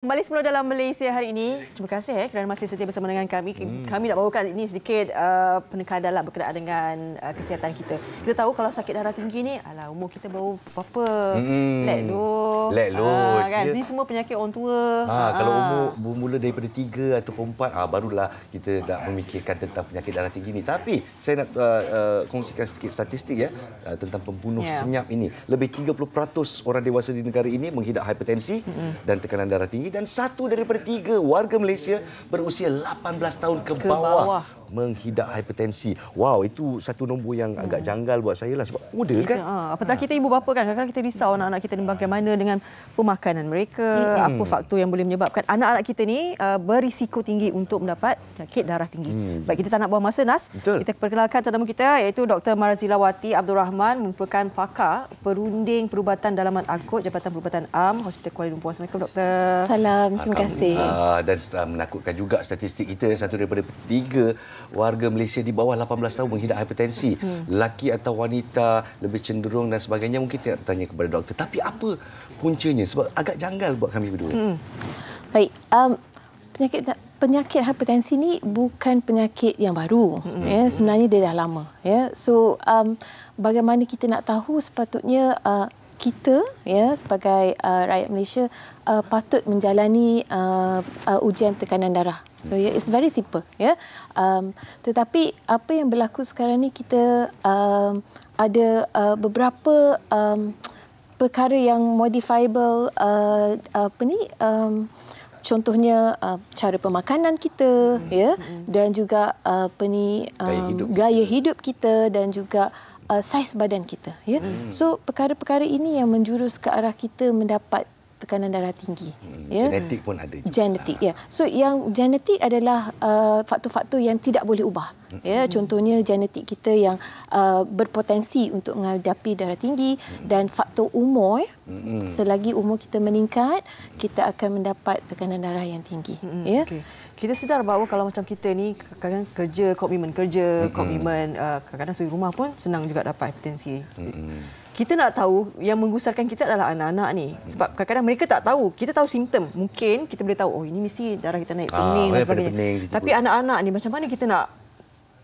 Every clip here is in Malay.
Kembali semula dalam Malaysia hari ini. Terima kasih eh, kerana masih setia bersama dengan kami. Hmm. Kami nak bawakan ini sedikit uh, penekanan dalam berkenaan dengan uh, kesihatan kita. Kita tahu kalau sakit darah tinggi ni, ala umur kita baru apa? Hmm. Let load. Let load. Ah, ha, kan? Dia... Ini semua penyakit orang tua. Ha, ha. kalau ah. umur bermula daripada tiga atau empat, ha, barulah kita nak memikirkan tentang penyakit darah tinggi ini. Tapi saya nak uh, uh, kongsikan sedikit statistik ya uh, tentang pembunuh yeah. senyap ini. Lebih 30% orang dewasa di negara ini menghidap hipertensi hmm dan tekanan darah tinggi dan satu daripada tiga warga Malaysia berusia 18 tahun ke bawah. ke bawah menghidap hipertensi. Wow, itu satu nombor yang hmm. agak janggal buat saya lah sebab muda kan. Ha, apatah ha. kita ibu bapa kan, kadang-kadang kita risau anak-anak ha. kita ni bagaimana ah. dengan pemakanan mereka, hmm. apa faktor yang boleh menyebabkan anak-anak kita ni uh, berisiko tinggi untuk mendapat penyakit darah tinggi. Hmm. Baik, kita tak nak buang masa Nas. Betul. Kita perkenalkan tetamu kita iaitu Dr. Marzilawati Abdul Rahman merupakan pakar perunding perubatan dalaman akut Jabatan Perubatan Am Hospital Kuala Lumpur. Assalamualaikum Doktor. Salam, terima kasih. Uh, dan menakutkan juga statistik kita satu daripada tiga warga Malaysia di bawah 18 tahun menghidap hipertensi. Hmm. laki atau wanita lebih cenderung dan sebagainya mungkin tidak nak tanya kepada doktor. Tapi apa puncanya? Sebab agak janggal buat kami berdua. Hmm. Baik. Um, penyakit penyakit hipertensi ni bukan penyakit yang baru. Hmm. Ya, sebenarnya dia dah lama. Ya. So um, bagaimana kita nak tahu sepatutnya uh, kita ya sebagai uh, rakyat Malaysia uh, patut menjalani uh, uh, ujian tekanan darah So yeah, it's very simple. Yeah. Um, tetapi apa yang berlaku sekarang ni kita um, ada uh, beberapa um, perkara yang modifiable uh, apa ni um, contohnya uh, cara pemakanan kita hmm. ya hmm. dan juga uh, apa um, gaya, hidup. gaya hidup kita dan juga uh, saiz badan kita ya hmm. so perkara-perkara ini yang menjurus ke arah kita mendapat tekanan darah tinggi. Hmm, ya? Genetik pun ada. Juga. Genetik, ah. ya. So yang genetik adalah uh, faktor-faktor yang tidak boleh ubah. Hmm. Ya, contohnya genetik kita yang uh, berpotensi untuk menghadapi darah tinggi hmm. dan faktor umur. Ya. Hmm. Selagi umur kita meningkat, kita akan mendapat tekanan darah yang tinggi. Hmm. hmm ya. Okay. Kita sedar bahawa kalau macam kita ni kadang-kadang kerja, komitmen kerja, hmm. hmm. komitmen uh, kadang-kadang suri rumah pun senang juga dapat hipertensi. Hmm kita nak tahu yang menggusarkan kita adalah anak-anak ni. Sebab kadang-kadang mereka tak tahu. Kita tahu simptom. Mungkin kita boleh tahu, oh ini mesti darah kita naik ah, pening dan sebagainya. Pening, Tapi anak-anak ni macam mana kita nak,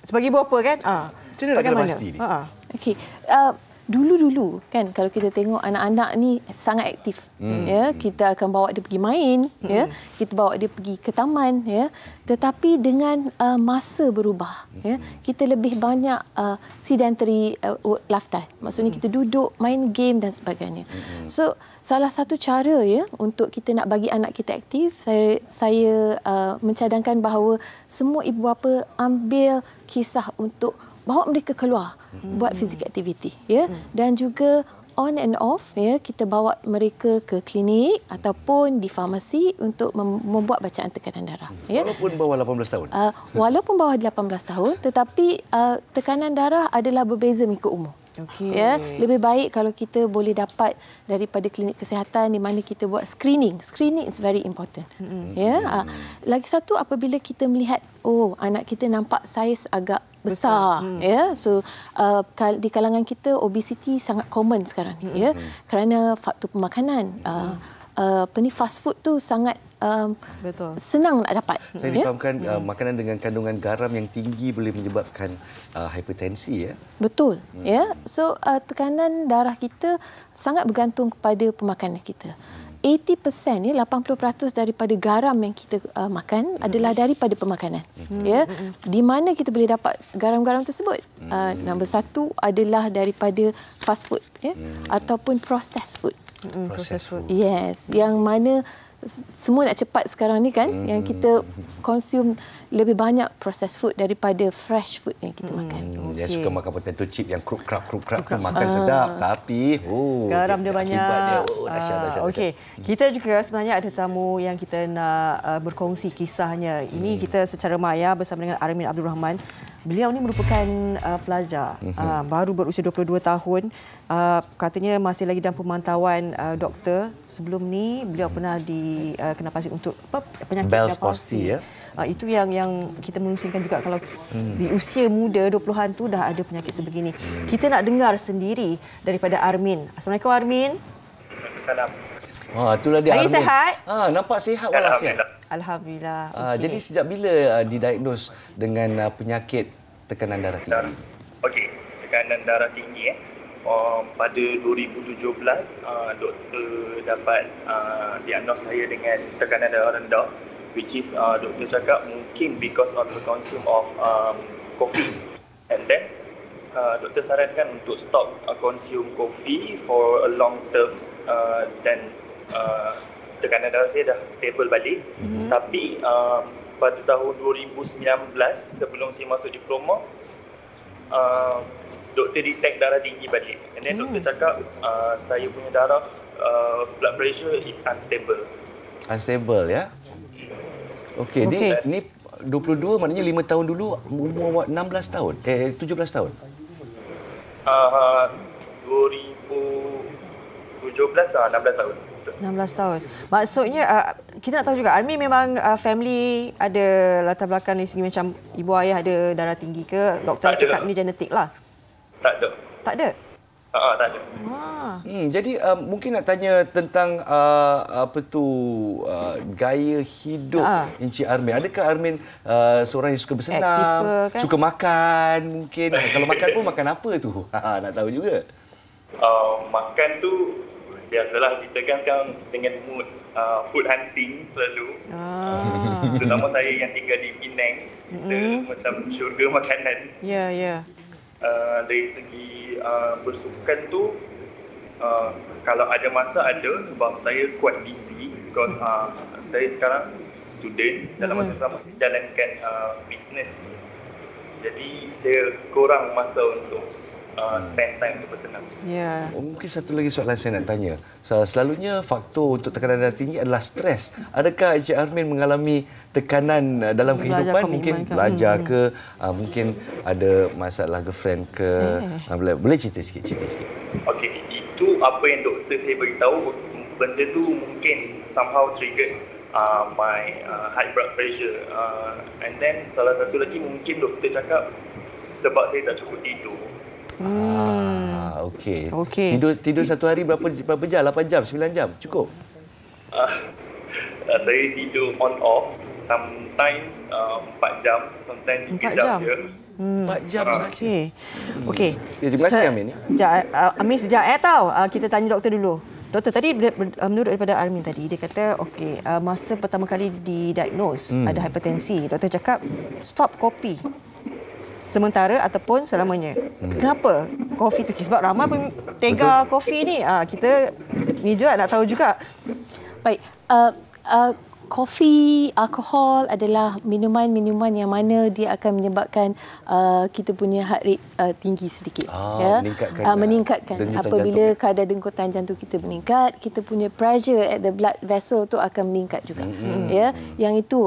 sebagai ibu apa kan? Ah, bagaimana? mana nak ah. Okay. Uh, dulu-dulu kan kalau kita tengok anak-anak ni sangat aktif hmm. ya kita akan bawa dia pergi main hmm. ya kita bawa dia pergi ke taman ya tetapi dengan uh, masa berubah ya hmm. kita lebih banyak uh, sedentary uh, lifestyle maksudnya hmm. kita duduk main game dan sebagainya hmm. so salah satu cara ya untuk kita nak bagi anak kita aktif saya saya uh, mencadangkan bahawa semua ibu bapa ambil kisah untuk bawa mereka keluar hmm. buat fizikal aktiviti ya hmm. dan juga on and off ya kita bawa mereka ke klinik ataupun di farmasi untuk mem- membuat bacaan tekanan darah ya walaupun bawah 18 tahun uh, walaupun bawah 18 tahun tetapi uh, tekanan darah adalah berbeza mengikut umur Okay. Ya, lebih baik kalau kita boleh dapat daripada klinik kesihatan di mana kita buat screening. Screening is very important. Mm-hmm. Ya, ah, lagi satu apabila kita melihat oh anak kita nampak saiz agak besar, besar. Hmm. ya yeah? so uh, di kalangan kita obesiti sangat common sekarang hmm. ya yeah? Hmm. kerana faktor pemakanan hmm. uh, uh, a fast food tu sangat um, betul senang nak dapat saya yeah? difahamkan uh, hmm. uh, makanan dengan kandungan garam yang tinggi boleh menyebabkan uh, hipertensi ya yeah? betul hmm. ya yeah? so uh, tekanan darah kita sangat bergantung kepada pemakanan kita 80% ni 80% daripada garam yang kita uh, makan hmm. adalah daripada pemakanan. Hmm. Ya. Hmm. Hmm. Di mana kita boleh dapat garam-garam tersebut? Hmm. Uh, nombor satu adalah daripada fast food ya hmm. ataupun processed food. Hmm. Processed food. Yes, yang mana semua nak cepat sekarang ni kan hmm. yang kita consume lebih banyak processed food daripada fresh food yang kita hmm. makan. Okay. Yang suka makan potato chip yang kruk krap kruk krap tu makan uh. sedap tapi oh, garam dia, dia banyak. Oh, uh, Okey, kita juga sebenarnya ada tamu yang kita nak uh, berkongsi kisahnya. Ini hmm. kita secara maya bersama dengan Armin Abdul Rahman Beliau ini merupakan uh, pelajar mhm. uh, baru berusia 22 tahun. Uh, katanya masih lagi dalam pemantauan uh, doktor. Sebelum ni beliau pernah di uh, kena pasien untuk apa penyakit Bell's palsy ya. Uh, itu yang yang kita menusinkan juga kalau hmm. di usia muda 20-an tu dah ada penyakit sebegini. Hmm. Kita nak dengar sendiri daripada Armin. Assalamualaikum Armin. Assalamualaikum. Ha itulah dia. Hari Arun. sehat? Ha nampak sihat walafiat. Alhamdulillah. Alhamdulillah. Ha, okay. jadi sejak bila uh, didiagnos dengan uh, penyakit tekanan darah tinggi? Okey, tekanan darah tinggi eh. Um, pada 2017 uh, doktor dapat uh, diagnose saya dengan tekanan darah rendah which is uh, doktor cakap mungkin because of the consume of um, coffee and then uh, doktor sarankan untuk stop uh, consume coffee for a long term uh, dan tekanan uh, darah saya dah stable balik mm-hmm. tapi um, pada tahun 2019 sebelum saya masuk diploma uh, doktor detect darah tinggi balik and then mm. doktor cakap uh, saya punya darah uh, blood pressure is unstable unstable ya okey okay. ni ni 22 maknanya 5 tahun dulu umur awak 16 tahun eh 17 tahun ah uh, 2017 dah 16 tahun 16 tahun. Maksudnya uh, kita nak tahu juga Army memang uh, family ada latar belakang dari segi macam ibu ayah ada darah tinggi ke doktor tak cakap ada. ni genetik lah. Tak ada. Tak ada. Ha, tak ada. Ha. Hmm, jadi uh, mungkin nak tanya tentang uh, apa tu uh, gaya hidup ha. Encik Armin. Adakah Armin uh, seorang yang suka bersenam, ke, kan? suka makan mungkin. Kalau makan pun makan apa tu? Ha, nak tahu juga. Uh, makan tu biasalah kita kan sekarang dengan mood uh, food hunting selalu. Ah. Terutama saya yang tinggal di Penang, kita mm-hmm. macam syurga makanan. Ya, yeah, ya. Yeah. Uh, dari segi uh, bersukan tu, uh, kalau ada masa ada sebab saya kuat busy because uh, saya sekarang student dalam masa yang sama saya jalankan uh, business. Jadi saya kurang masa untuk Uh, spend time tu personal. Yeah. Oh, mungkin satu lagi soalan saya nak tanya. Selalunya faktor untuk tekanan darah tinggi adalah stres. Adakah Encik Armin mengalami tekanan uh, dalam belajar kehidupan? Mungkin ke. belajar hmm, ke? Hmm. Uh, mungkin ada masalah girlfriend ke? Yeah. Boleh, boleh cerita sikit? Cerita sikit. Okey, itu apa yang doktor saya beritahu. Benda tu mungkin somehow trigger uh, my uh, high blood pressure. Uh, and then salah satu lagi mungkin doktor cakap sebab saya tak cukup tidur. Hmm. Ah, okey. Okay. Tidur tidur satu hari berapa berapa jam? 8 jam, 9 jam. Cukup. Uh, saya tidur on off sometimes uh, ah, 4 jam, sometimes 3 jam, jam. je. 4 hmm. jam okey. Hmm. Okey. Okay. Terima kasih Amin. Ya. Uh, Amin sejak eh tahu uh, kita tanya doktor dulu. Doktor tadi menurut daripada Armin tadi dia kata okey masa pertama kali di diagnose hmm. ada hipertensi doktor cakap stop kopi sementara ataupun selamanya. Hmm. Kenapa? Kopi Turki. Sebab ramai pun tega kopi ni. Ha, kita ni juga nak tahu juga. Baik. Uh, uh, Kopi, alkohol adalah minuman-minuman yang mana dia akan menyebabkan uh, kita punya heart rate uh, tinggi sedikit. Ah, ya? Meningkatkan. Uh, meningkatkan. Apabila jantung. kadar dengkutan jantung kita meningkat, kita punya pressure at the blood vessel tu akan meningkat juga. hmm, hmm. Ya, Yang itu,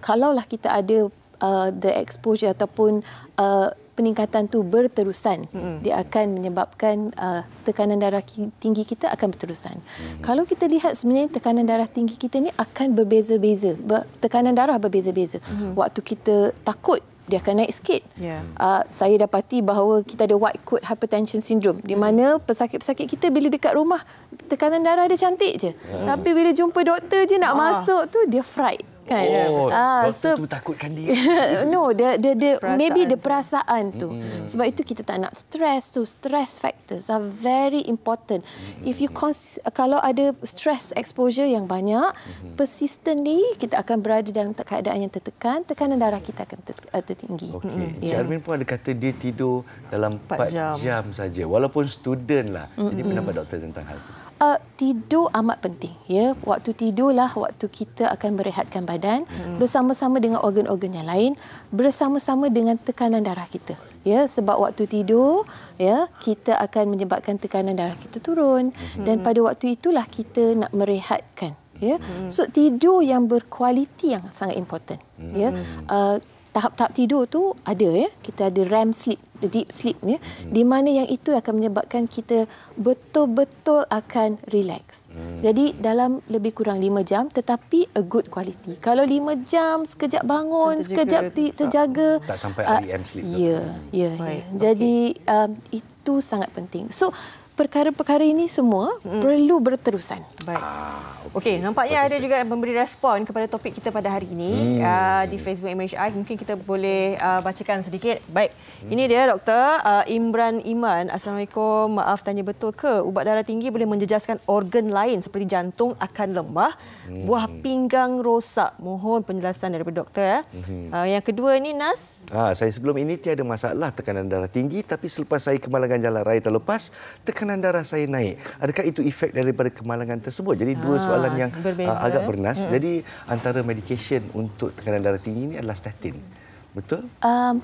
kalau kita ada uh, the exposure ataupun uh, peningkatan tu berterusan mm-hmm. dia akan menyebabkan uh, tekanan darah tinggi kita akan berterusan. Mm-hmm. Kalau kita lihat sebenarnya tekanan darah tinggi kita ni akan berbeza-beza. Ber- tekanan darah berbeza-beza. Mm-hmm. Waktu kita takut dia akan naik sikit. Yeah. Uh, saya dapati bahawa kita ada white coat hypertension syndrome mm di mm-hmm. mana pesakit-pesakit kita bila dekat rumah tekanan darah dia cantik je. mm Tapi bila jumpa doktor je nak ah. masuk tu dia fright kan. Oh, ah, doktor so, tu takutkan dia. no, the, the, the, the maybe the perasaan tu. Mm -hmm. Sebab itu kita tak nak stress tu. Stress factors are very important. Mm -hmm. If you cons, kalau ada stress exposure yang banyak, mm -hmm. persistently kita akan berada dalam keadaan yang tertekan, tekanan darah kita akan ter eh, tertinggi. Okay, Mm -hmm. Jarmin ya. pun ada kata dia tidur dalam 4, 4 jam. jam saja. Walaupun student lah. Mm -hmm. Jadi pendapat doktor tentang hal itu? uh, tidur amat penting ya waktu tidurlah waktu kita akan merehatkan badan hmm. bersama-sama dengan organ-organ yang lain bersama-sama dengan tekanan darah kita ya sebab waktu tidur ya kita akan menyebabkan tekanan darah kita turun hmm. dan pada waktu itulah kita nak merehatkan ya hmm. so tidur yang berkualiti yang sangat penting, ya. hmm. ya uh, tahap-tahap tidur tu ada ya kita ada REM sleep deep sleep ya hmm. di mana yang itu akan menyebabkan kita betul-betul akan relax. Hmm. Jadi dalam lebih kurang 5 jam tetapi a good quality. Kalau 5 jam sekejap bangun, terjaga, sekejap terjaga tak, terjaga tak sampai REM ah, sleep. Ya, ya. ya. Jadi okay. um, itu sangat penting. So perkara-perkara ini semua hmm. perlu berterusan baik. Ah, okay. okay, nampaknya Persis ada juga yang memberi respon kepada topik kita pada hari ini hmm. uh, di Facebook MHI. Mungkin kita boleh uh, bacakan sedikit. Baik, hmm. ini dia Doktor uh, Imran Iman. Assalamualaikum, maaf tanya betul ke ubat darah tinggi boleh menjejaskan organ lain seperti jantung akan lemah, hmm. buah pinggang rosak. Mohon penjelasan daripada Doktor. Eh. Hmm. Uh, yang kedua ini Nas. Ah, saya sebelum ini tiada masalah tekanan darah tinggi, tapi selepas saya kemalangan jalan raya terlepas, tekanan darah saya naik. Adakah itu efek daripada kemalangan tersebut? tersebut. Jadi dua ha, soalan yang berbeza. Ah, agak bernas. Hmm. Jadi antara medication untuk tekanan darah tinggi ini adalah statin. Hmm. Betul? Um,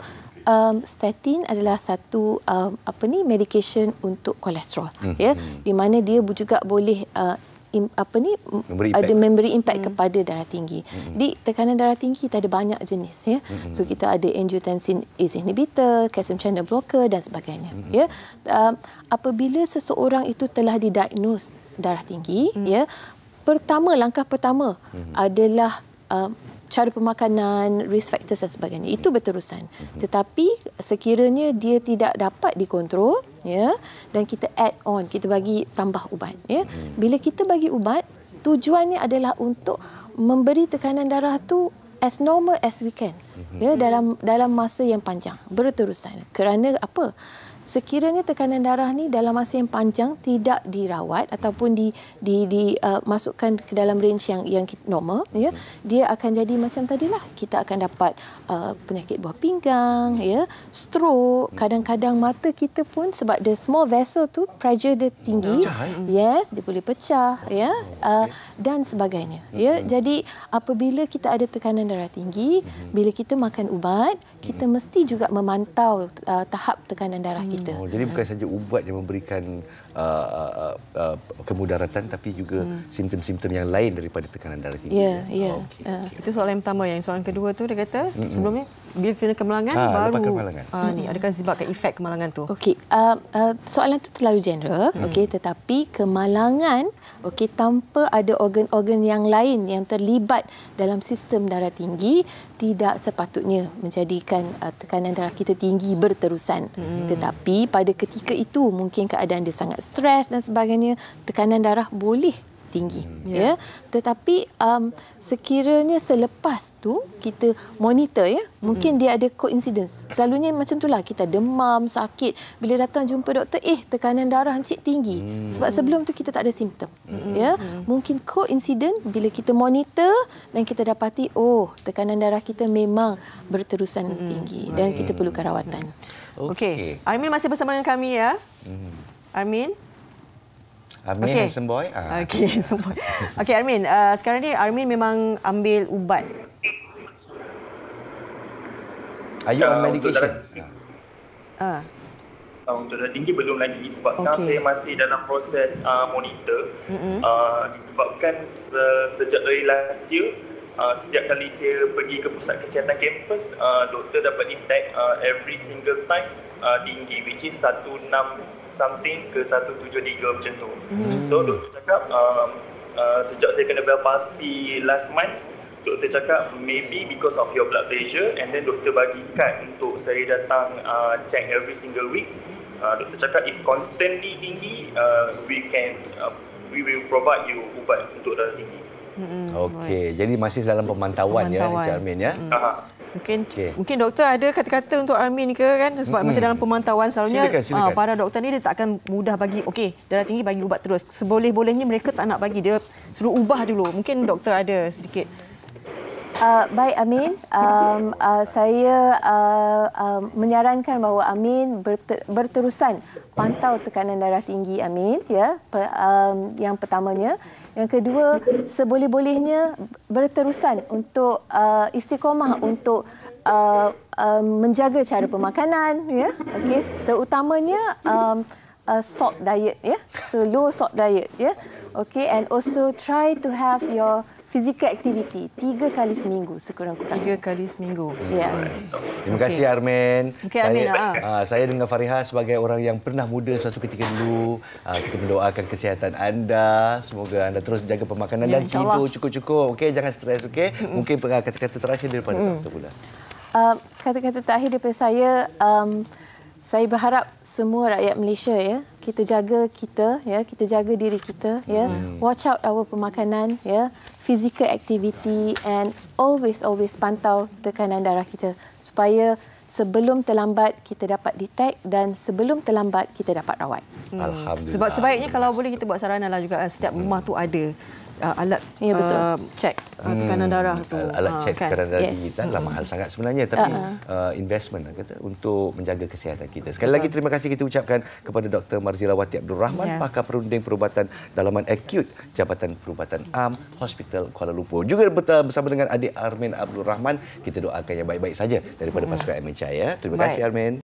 um statin adalah satu um, apa ni medication untuk kolesterol hmm. ya hmm. di mana dia juga boleh uh, apa ni ada memberi impact hmm. kepada darah tinggi. Hmm. Di tekanan darah tinggi kita ada banyak jenis ya. Hmm. So kita ada angiotensin ACE inhibitor, calcium channel blocker dan sebagainya hmm. ya. Uh, apabila seseorang itu telah didiagnose darah tinggi hmm. ya pertama langkah pertama hmm. adalah um, cara pemakanan risk factors dan sebagainya itu berterusan hmm. tetapi sekiranya dia tidak dapat dikontrol ya dan kita add on kita bagi tambah ubat ya hmm. bila kita bagi ubat tujuannya adalah untuk memberi tekanan darah tu as normal as we can hmm. ya dalam dalam masa yang panjang berterusan kerana apa sekiranya tekanan darah ni dalam masa yang panjang tidak dirawat ataupun di di dimasukkan uh, ke dalam range yang yang normal ya hmm. dia akan jadi macam tadilah kita akan dapat uh, penyakit buah pinggang ya stroke hmm. kadang-kadang mata kita pun sebab the small vessel tu pressure dia tinggi yes dia boleh pecah ya oh, uh, dan sebagainya ya hmm. jadi apabila kita ada tekanan darah tinggi bila kita makan ubat kita mesti juga memantau uh, tahap tekanan darah kita kita. Oh, jadi bukan saja ubat yang memberikan uh, uh, uh, kemudaratan tapi juga hmm. simptom-simptom yang lain daripada tekanan darah tinggi. Ya, yeah, ya. Yeah. Okay. Uh. Ya. Okay. Itu soalan yang pertama. Ya. Yang soalan kedua tu dia kata mm-hmm. sebelumnya bila kena kemalangan ha, baru kemalangan. Uh, ni adakah sebabkan efek kemalangan tu? Okey. Uh, uh, soalan tu terlalu general. Hmm. Okey, tetapi kemalangan okey tanpa ada organ-organ yang lain yang terlibat dalam sistem darah tinggi tidak sepatutnya menjadikan uh, tekanan darah kita tinggi berterusan. Hmm. Tetapi pada ketika itu mungkin keadaan dia sangat stres dan sebagainya, tekanan darah boleh tinggi. Hmm. Ya. ya. Tetapi um, sekiranya selepas tu kita monitor ya, mungkin hmm. dia ada coincidence. Selalunya macam itulah kita demam, sakit, bila datang jumpa doktor, eh tekanan darah encik tinggi. Hmm. Sebab sebelum tu kita tak ada simptom. Hmm. Ya. Hmm. Mungkin coincidence bila kita monitor dan kita dapati oh, tekanan darah kita memang berterusan hmm. tinggi hmm. dan hmm. kita perlukan rawatan. Hmm. Okey. Okay. Amin masih bersama dengan kami ya. Hmm. Armin. Armin okay. handsome boy. Ah. Okey, handsome boy. Okey, Armin. Uh, sekarang ni Armin memang ambil ubat. Are you on medication? Uh, Uh, untuk darah uh, tinggi belum lagi sebab okay. sekarang saya masih dalam proses uh, monitor mm-hmm. uh, disebabkan se- sejak dari last year uh, setiap kali saya pergi ke pusat kesihatan kampus uh, doktor dapat intake uh, every single time uh, tinggi which is 16 something ke 173 macam tu. Hmm. So doktor cakap um, uh, sejak saya kena palsy last month doktor cakap maybe because of your blood pressure and then doktor bagi kad untuk saya datang uh, check every single week. Uh, doktor cakap if constantly tinggi uh, we can uh, we will provide you ubat untuk darah tinggi. Hmm. hmm. Okey, jadi masih dalam pemantauan, pemantauan. ya Encik Armin ya. Hmm. Uh-huh. Mungkin okay. mungkin doktor ada kata-kata untuk Armin ke kan sebab hmm. masa dalam pemantauan selalunya silakan, silakan. Uh, para doktor ni dia tak akan mudah bagi okey darah tinggi bagi ubat terus. Seboleh-bolehnya mereka tak nak bagi dia suruh ubah dulu. Mungkin doktor ada sedikit Uh, baik Amin, um, uh, saya uh, uh, menyarankan bahawa Amin berter berterusan pantau tekanan darah tinggi Amin, ya. Pe um, yang pertamanya, yang kedua seboleh-bolehnya berterusan untuk uh, istiqomah untuk uh, uh, menjaga cara pemakanan, ya. Okey, terutamanya um, uh, salt diet, ya, so low salt diet, ya. Okey, and also try to have your physical activity tiga kali seminggu sekurang-kurangnya. Tiga kali seminggu. Ya. Yeah. Right. Terima kasih Armin. Okay, saya, Amin, ha. Ah. Ah, saya dengan Fariha sebagai orang yang pernah muda suatu ketika dulu, ah, kita mendoakan kesihatan anda. Semoga anda terus jaga pemakanan yeah, dan tidur cukup-cukup. Okay, jangan stres, Okay, Mm-hmm. Mungkin kata-kata terakhir daripada mm. Dr. Bulan. Uh, kata-kata terakhir daripada saya, um, saya berharap semua rakyat Malaysia ya, kita jaga kita ya, kita jaga diri kita ya. Hmm. Watch out our pemakanan ya physical activity and always always pantau tekanan darah kita supaya sebelum terlambat kita dapat detect dan sebelum terlambat kita dapat rawat. Hmm. Alhamdulillah. Sebab sebaiknya kalau boleh kita buat saranan lah juga eh, setiap rumah hmm. tu ada uh, alat ya, Uh, cek uh, hmm. tekanan darah hmm, tu. Alat uh, ah, cek kan? tekanan darah yes. kan, lah mahal sangat sebenarnya tapi uh-huh. uh, investment lah kata untuk menjaga kesihatan kita. Sekali lagi terima kasih kita ucapkan kepada Dr. Marzila Wati Abdul Rahman yeah. pakar perunding perubatan dalaman akut Jabatan Perubatan Am Hospital Kuala Lumpur. Juga bersama dengan adik Armin Abdul Rahman kita doakan yang baik-baik saja daripada ya. pasukan MHI ya. Terima kasih Armin.